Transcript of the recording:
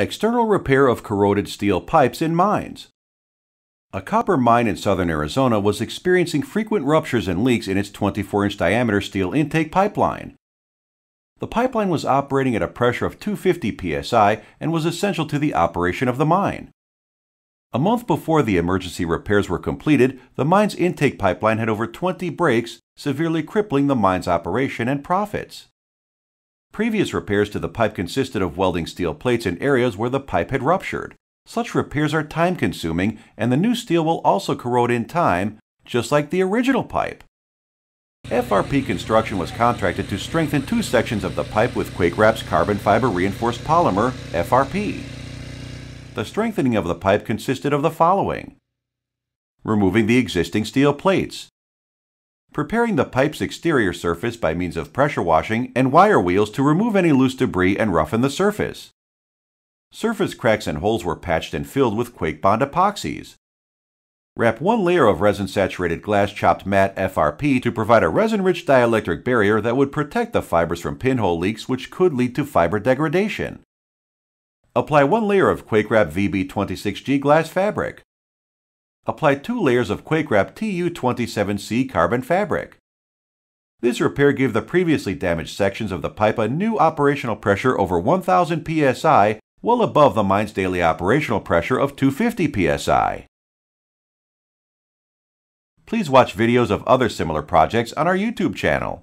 External repair of corroded steel pipes in mines. A copper mine in southern Arizona was experiencing frequent ruptures and leaks in its 24 inch diameter steel intake pipeline. The pipeline was operating at a pressure of 250 psi and was essential to the operation of the mine. A month before the emergency repairs were completed, the mine's intake pipeline had over 20 breaks, severely crippling the mine's operation and profits. Previous repairs to the pipe consisted of welding steel plates in areas where the pipe had ruptured. Such repairs are time consuming, and the new steel will also corrode in time, just like the original pipe. FRP Construction was contracted to strengthen two sections of the pipe with Wrap's carbon fiber reinforced polymer, FRP. The strengthening of the pipe consisted of the following removing the existing steel plates, preparing the pipe's exterior surface by means of pressure washing and wire wheels to remove any loose debris and roughen the surface. Surface cracks and holes were patched and filled with Quake Bond epoxies. Wrap one layer of resin-saturated glass chopped mat FRP to provide a resin-rich dielectric barrier that would protect the fibers from pinhole leaks which could lead to fiber degradation. Apply one layer of Quake Wrap VB26G glass fabric apply two layers of QuakeWrap TU27C carbon fabric. This repair gave the previously damaged sections of the pipe a new operational pressure over 1000 psi, well above the mine's daily operational pressure of 250 psi. Please watch videos of other similar projects on our YouTube channel.